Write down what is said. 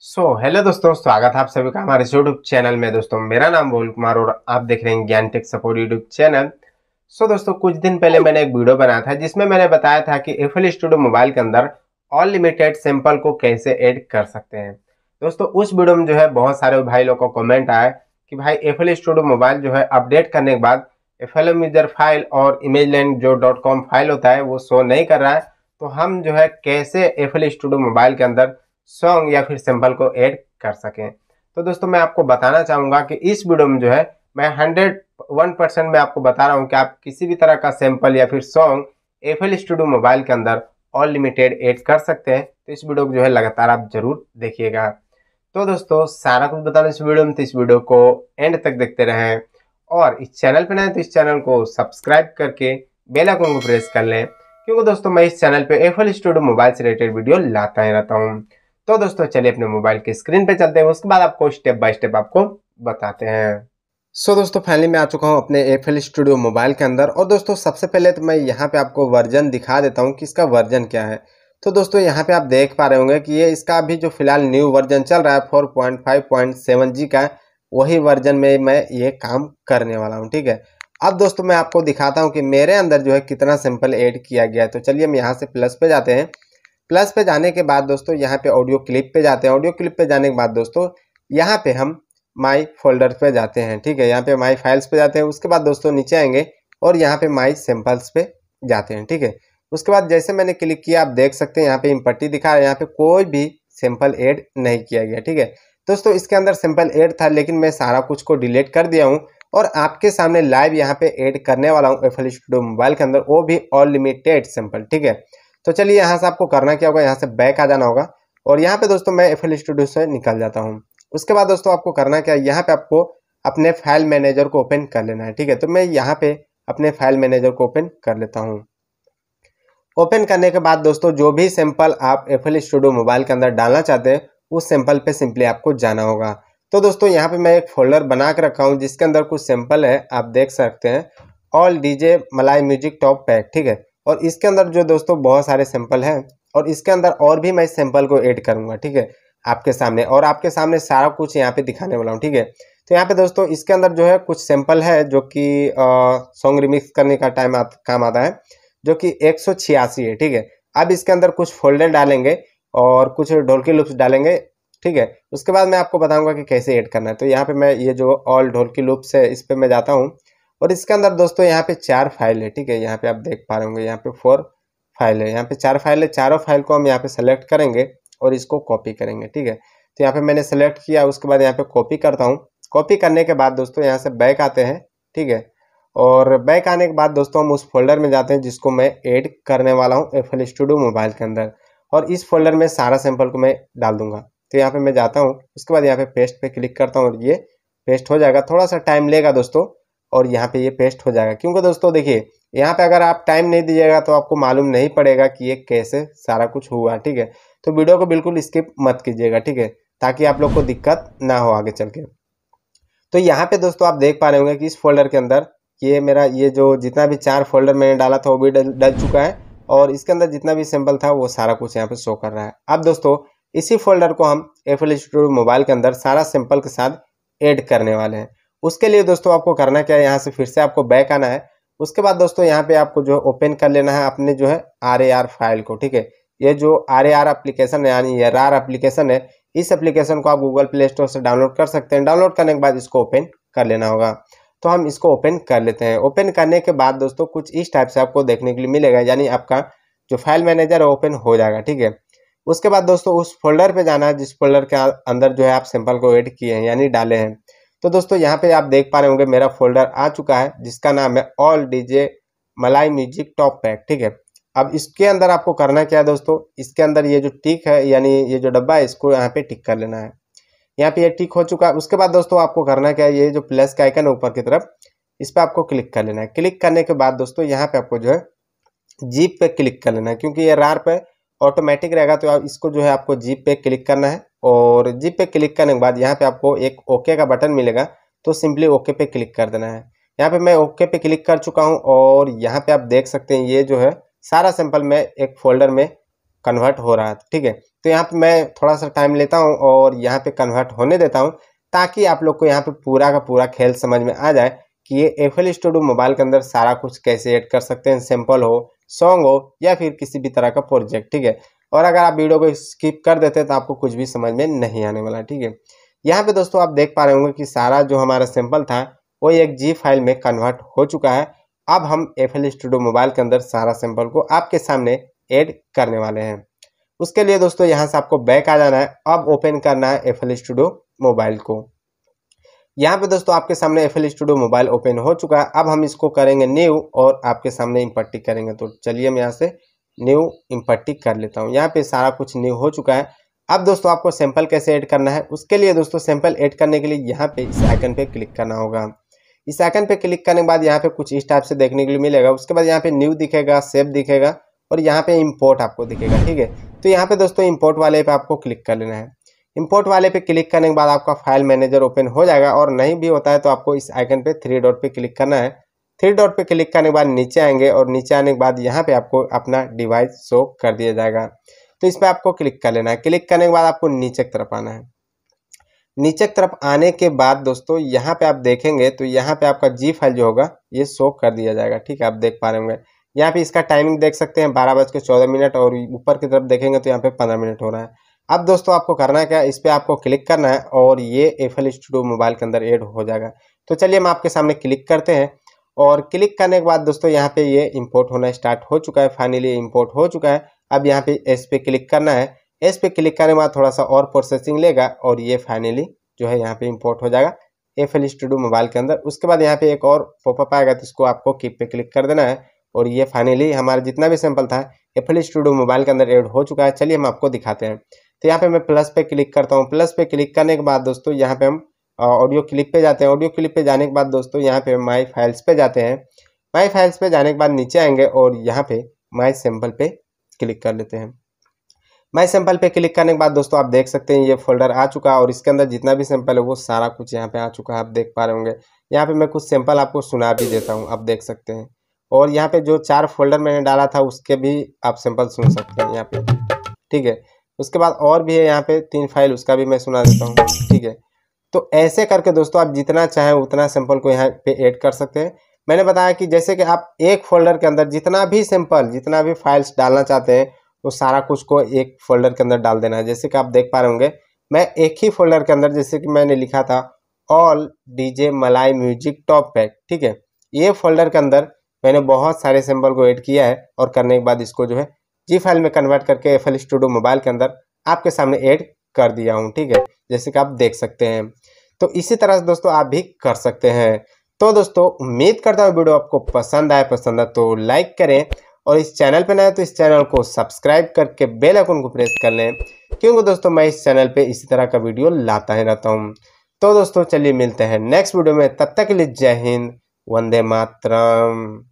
सो so, hello दोस्तों स्वागत है आप सभी का हमारे यूट्यूब चैनल में दोस्तों मेरा नाम बोल कुमार और आप देख रहे हैं Gyan tech support YouTube channel so so, दोस्तों कुछ दिन पहले मैंने एक वीडियो बनाया था जिसमें मैंने बताया था कि एल स्टूडियो मोबाइल के अंदर अनलिमिटेड सैंपल को कैसे ऐड कर सकते हैं दोस्तों उस वीडियो में जो है बहुत सारे भाई लोग को कॉमेंट आया कि भाई एफएल स्टूडियो मोबाइल जो है अपडेट करने के बाद एफ एल फाइल और इमेज लैंड जो डॉट कॉम फाइल होता है वो शो नहीं कर रहा है तो हम जो है कैसे एफ एल स्टूडियो मोबाइल के अंदर सॉन्ग या फिर सिंपल को ऐड कर सकें तो दोस्तों मैं आपको बताना चाहूँगा कि इस वीडियो में जो है मैं हंड्रेड वन परसेंट मैं आपको बता रहा हूँ कि आप किसी भी तरह का सैम्पल या फिर song F L studio mobile के अंदर अनलिमिटेड ऐड कर सकते हैं तो इस वीडियो को जो है लगातार आप जरूर देखिएगा तो दोस्तों सारा कुछ बताना इस वीडियो में तो इस वीडियो को एंड तक देखते रहें और इस चैनल पर नए तो इस चैनल को सब्सक्राइब करके बेल को प्रेस कर लें क्योंकि दोस्तों मैं इस चैनल पर एफ एल स्टूडियो मोबाइल से रिलेटेड वीडियो लाता ही रहता हूँ तो दोस्तों चलिए अपने मोबाइल के स्क्रीन पे चलते हैं उसके बाद आपको स्टेप बाय स्टेप आपको बताते हैं सो so, दोस्तों फाइनली मैं आ चुका हूँ अपने एफ स्टूडियो मोबाइल के अंदर और दोस्तों सबसे पहले तो मैं यहाँ पे आपको वर्जन दिखा देता हूँ कि इसका वर्जन क्या है तो दोस्तों यहाँ पे आप देख पा रहे होंगे कि ये इसका अभी जो फिलहाल न्यू वर्जन चल रहा है four point five point seven जी का वही वर्जन में मैं ये काम करने वाला हूँ ठीक है अब दोस्तों मैं आपको दिखाता हूँ कि मेरे अंदर जो है कितना सिंपल ऐड किया गया है तो चलिए हम यहाँ से प्लस पे जाते हैं प्लस पे जाने के बाद दोस्तों यहाँ पे ऑडियो क्लिप पे जाते हैं ऑडियो क्लिप पे जाने के बाद दोस्तों यहाँ पे हम माई फोल्डर पे जाते हैं ठीक है यहाँ पे माई फाइल्स पे जाते हैं उसके बाद दोस्तों नीचे आएंगे और यहाँ पे माई सैम्पल्स पे जाते हैं ठीक है उसके बाद जैसे मैंने क्लिक किया आप देख सकते हैं यहाँ पे इम्पट्टी दिखा रहा है यहाँ पे कोई भी सैंपल एड नहीं किया गया ठीक है दोस्तों इसके अंदर सैंपल एड था लेकिन मैं सारा कुछ को डिलीट कर दिया हूँ और आपके सामने लाइव यहाँ पे एड करने वाला हूँ एफ एल स्टूडियो मोबाइल के अंदर वो भी अनलिमिटेड सैंपल ठीक है तो चलिए यहाँ से आपको करना क्या होगा यहाँ से बैक आ जाना होगा और यहाँ पे दोस्तों मैं एफ स्टूडियो से निकल जाता हूँ उसके बाद दोस्तों आपको करना क्या है यहाँ पे आपको अपने फाइल मैनेजर को ओपन कर लेना है ठीक है तो मैं यहाँ पे अपने फाइल मैनेजर को ओपन कर लेता हूँ ओपन करने के बाद दोस्तों जो भी सैंपल आप एफ स्टूडियो मोबाइल के अंदर डालना चाहते हैं उस सैंपल पे सिंपली आपको जाना होगा तो दोस्तों यहाँ पे मैं एक फोल्डर बना के रखा हूँ जिसके अंदर कुछ सैंपल है आप देख सकते हैं all DJ Malai music top pack ठीक है और इसके अंदर जो दोस्तों बहुत सारे सैंपल हैं और इसके अंदर और भी मैं इस सैंपल को ऐड करूंगा ठीक है आपके सामने और आपके सामने सारा कुछ यहाँ पे दिखाने वाला हूँ ठीक है तो यहाँ पे दोस्तों इसके अंदर जो है कुछ सैंपल है जो कि सॉन्ग रिमिक्स करने का टाइम आ, काम आता है जो कि एक है ठीक है अब इसके अंदर कुछ फोल्डर डालेंगे और कुछ ढोलकी लुप्स डालेंगे ठीक है उसके बाद मैं आपको बताऊंगा कि कैसे ऐड करना है तो यहाँ पे मैं ये जो ऑल ढोलकी लुप्स है इस पर मैं जाता हूँ और इसके अंदर दोस्तों यहाँ पे चार फाइल है ठीक है यहाँ पे आप देख पा रहे होंगे यहाँ पे फोर फाइल है यहाँ पे चार फाइल है चारों फाइल को हम यहाँ पे सेलेक्ट करेंगे और इसको कॉपी करेंगे ठीक है तो यहाँ पे मैंने सेलेक्ट किया उसके बाद यहाँ पे कॉपी करता हूँ कॉपी करने के बाद दोस्तों यहाँ से बैक आते हैं ठीक है और बैक आने के बाद दोस्तों हम उस फोल्डर में जाते हैं जिसको मैं ऐड करने वाला हूँ एफ एल स्टूडियो मोबाइल के अंदर और इस फोल्डर में सारा सैंपल को मैं डाल दूंगा तो यहाँ पे मैं जाता हूँ उसके बाद यहाँ पे पेस्ट पे क्लिक करता हूँ और ये पेस्ट हो जाएगा थोड़ा सा टाइम लेगा दोस्तों और यहाँ पे ये पेस्ट हो जाएगा क्योंकि दोस्तों देखिए यहाँ पे अगर आप टाइम नहीं दीजिएगा तो आपको मालूम नहीं पड़ेगा कि ये कैसे सारा कुछ हुआ ठीक है तो वीडियो को बिल्कुल स्किप मत कीजिएगा ठीक है ताकि आप लोग को दिक्कत ना हो आगे चल के तो यहाँ पे दोस्तों आप देख पा रहे होंगे कि इस फोल्डर के अंदर ये मेरा ये जो जितना भी चार फोल्डर मैंने डाला था वो भी डल डल चुका है और इसके अंदर जितना भी सैम्पल था वो सारा कुछ यहाँ पे शो कर रहा है अब दोस्तों इसी फोल्डर को हम एफ एल मोबाइल के अंदर सारा सिंपल के साथ ऐड करने वाले हैं उसके लिए दोस्तों आपको करना क्या है यहाँ से फिर से आपको बैक आना है उसके बाद दोस्तों यहाँ पे आपको जो है ओपन कर लेना है अपने जो है आर फाइल को ठीक है ये जो आर ए आर एप्लीकेशन है यानी एर आर एप्लीकेशन है इस एप्लीकेशन को आप गूगल प्ले स्टोर से डाउनलोड कर सकते हैं डाउनलोड करने के बाद इसको ओपन कर लेना होगा तो हम इसको ओपन कर लेते हैं ओपन करने के बाद दोस्तों कुछ इस टाइप से आपको देखने के लिए मिलेगा यानी आपका जो फाइल मैनेजर है ओपन हो जाएगा ठीक है उसके बाद दोस्तों उस फोल्डर पे जाना है जिस फोल्डर के अंदर जो है आप सैंपल को एड किए हैं यानी डाले हैं तो दोस्तों यहाँ पे आप देख पा रहे होंगे मेरा फोल्डर आ चुका है जिसका नाम है all DJ Malai music top pack ठीक है अब इसके अंदर आपको करना क्या है दोस्तों इसके अंदर ये जो टिक है यानी ये जो डब्बा है इसको यहाँ पे टिक कर लेना है यहाँ पे ये टिक हो चुका है उसके बाद दोस्तों आपको करना क्या है ये जो प्लस का आइकन है ऊपर की तरफ इस पर आपको क्लिक कर लेना है क्लिक करने के बाद दोस्तों यहाँ पे आपको जो है जीप पे क्लिक कर लेना है क्योंकि ये रार पे ऑटोमेटिक रहेगा तो आप इसको जो है आपको जीप पे क्लिक करना है और जी पे क्लिक करने के बाद यहाँ पे आपको एक ओके का बटन मिलेगा तो सिंपली ओके पे क्लिक कर देना है यहाँ पे मैं ओके पे क्लिक कर चुका हूँ और यहाँ पे आप देख सकते हैं ये जो है सारा सैंपल मैं एक फोल्डर में कन्वर्ट हो रहा है ठीक है तो यहाँ पे मैं थोड़ा सा टाइम लेता हूँ और यहाँ पे कन्वर्ट होने देता हूँ ताकि आप लोग को यहाँ पे पूरा का पूरा खेल समझ में आ जाए कि ये एफ एल स्टूडियो मोबाइल के अंदर सारा कुछ कैसे एड कर सकते हैं सैंपल हो सॉन्ग हो या फिर किसी भी तरह का प्रोजेक्ट ठीक है और अगर आप वीडियो को स्किप कर देते तो आपको कुछ भी समझ में नहीं आने वाला ठीक है यहाँ पे दोस्तों आप देख पा रहे होंगे कि सारा जो हमारा सैंपल था वो एक जी फाइल में कन्वर्ट हो चुका है अब हम एफ एल स्टूडियो मोबाइल के अंदर सारा सैंपल को आपके सामने एड करने वाले हैं उसके लिए दोस्तों यहाँ से आपको बैक आ जाना है अब ओपन करना है एफ एल स्टूडियो मोबाइल को यहाँ पे दोस्तों आपके सामने F L studio mobile open हो चुका है अब हम इसको करेंगे न्यू और आपके सामने इम्पट्टी करेंगे तो चलिए हम यहाँ से न्यू इम्पट्टिक कर लेता हूँ यहाँ पे सारा कुछ न्यू हो चुका है अब दोस्तों आपको सैंपल कैसे ऐड करना है उसके लिए दोस्तों सैंपल ऐड करने के लिए यहाँ पे इस आइकन पे क्लिक करना होगा इस आइकन पे क्लिक करने के बाद यहाँ पे कुछ इस टाइप से देखने के लिए मिलेगा उसके बाद यहाँ पे न्यू दिखेगा सेव दिखेगा और यहाँ पे इम्पोर्ट आपको दिखेगा ठीक है तो यहाँ पे दोस्तों इम्पोर्ट वाले पे आपको क्लिक कर लेना है इम्पोर्ट वाले पे क्लिक करने के बाद आपका फाइल मैनेजर ओपन हो जाएगा और नहीं भी होता है तो आपको इस आइकन पे थ्री डॉट पे क्लिक करना है थ्री डॉट पे क्लिक करने के बाद नीचे आएंगे और नीचे आने के बाद यहाँ पे आपको अपना डिवाइस शो कर दिया जाएगा तो इस पर आपको क्लिक कर लेना है क्लिक करने के बाद आपको नीचे की तरफ आना है नीचे की तरफ आने के बाद दोस्तों यहाँ पे आप देखेंगे तो यहाँ पे आपका जी फाइल जो होगा ये शो कर दिया जाएगा ठीक है आप देख पा रहे होंगे यहाँ पे इसका टाइमिंग देख सकते हैं बारह बज के चौदह मिनट और ऊपर की तरफ देखेंगे तो यहाँ पे पंद्रह मिनट हो रहा है अब दोस्तों आपको करना क्या इस पर आपको क्लिक करना है और ये एफ एल स्टूडियो मोबाइल के अंदर एड हो जाएगा तो चलिए हम आपके सामने क्लिक करते हैं और क्लिक करने के बाद दोस्तों यहाँ पे ये इंपोर्ट होना स्टार्ट हो चुका है फाइनली इंपोर्ट हो चुका है अब यहाँ पे एस पे क्लिक करना है एस पे क्लिक करने के बाद थोड़ा सा और प्रोसेसिंग लेगा और ये फाइनली जो है यहाँ पे इंपोर्ट हो जाएगा एफ एल स्टूडियो मोबाइल के अंदर उसके बाद यहाँ पे एक और पॉपअप आएगा तो इसको आपको किप पे क्लिक कर देना है और ये फाइनली हमारा जितना भी सैंपल था एफ एल स्टूडियो मोबाइल के अंदर एड हो चुका है चलिए हम आपको दिखाते हैं तो यहाँ पे मैं प्लस पे क्लिक करता हूँ प्लस पे क्लिक करने के बाद दोस्तों यहाँ पे हम ऑडियो क्लिप पे जाते हैं ऑडियो क्लिप पे जाने के बाद दोस्तों यहाँ पे माई फाइल्स पे जाते हैं माई फाइल्स पे जाने के बाद नीचे आएंगे और यहाँ पे माई सैंपल पे क्लिक कर लेते हैं माई सैंपल पे क्लिक करने के बाद दोस्तों आप देख सकते हैं ये फोल्डर आ चुका है और इसके अंदर जितना भी सैंपल है वो सारा कुछ यहाँ पे आ चुका है आप देख पा रहे होंगे यहाँ पे मैं कुछ सैंपल आपको सुना भी देता हूँ आप देख सकते हैं और यहाँ पे जो चार फोल्डर मैंने डाला था उसके भी आप सैंपल सुन सकते हैं यहाँ पे ठीक है उसके बाद और भी है यहाँ पे तीन फाइल उसका भी मैं सुना देता हूँ ठीक है तो ऐसे करके दोस्तों आप जितना चाहें उतना सैंपल को यहाँ पे ऐड कर सकते हैं मैंने बताया कि जैसे कि आप एक फोल्डर के अंदर जितना भी सैंपल जितना भी फाइल्स डालना चाहते हैं वो तो सारा कुछ को एक फोल्डर के अंदर डाल देना है जैसे कि आप देख पा रहे होंगे मैं एक ही फोल्डर के अंदर जैसे कि मैंने लिखा था ऑल जे मलाई म्यूजिक टॉप पैक ठीक है ये फोल्डर के अंदर मैंने बहुत सारे सैंपल को ऐड किया है और करने के बाद इसको जो है जी फाइल में कन्वर्ट करके एफ एल स्टूडियो मोबाइल के अंदर आपके सामने ऐड कर दिया हूँ ठीक है जैसे कि आप देख सकते हैं तो इसी तरह से दोस्तों आप भी कर सकते हैं तो दोस्तों उम्मीद करता हूँ वीडियो आपको पसंद आए पसंद आए तो लाइक करें और इस चैनल पर नए तो इस चैनल को सब्सक्राइब करके बेल आइकन को प्रेस कर लें क्योंकि दोस्तों मैं इस चैनल पे इसी तरह का वीडियो लाता ही रहता हूँ तो दोस्तों चलिए मिलते हैं नेक्स्ट वीडियो में तब तक के लिए जय हिंद वंदे मातरम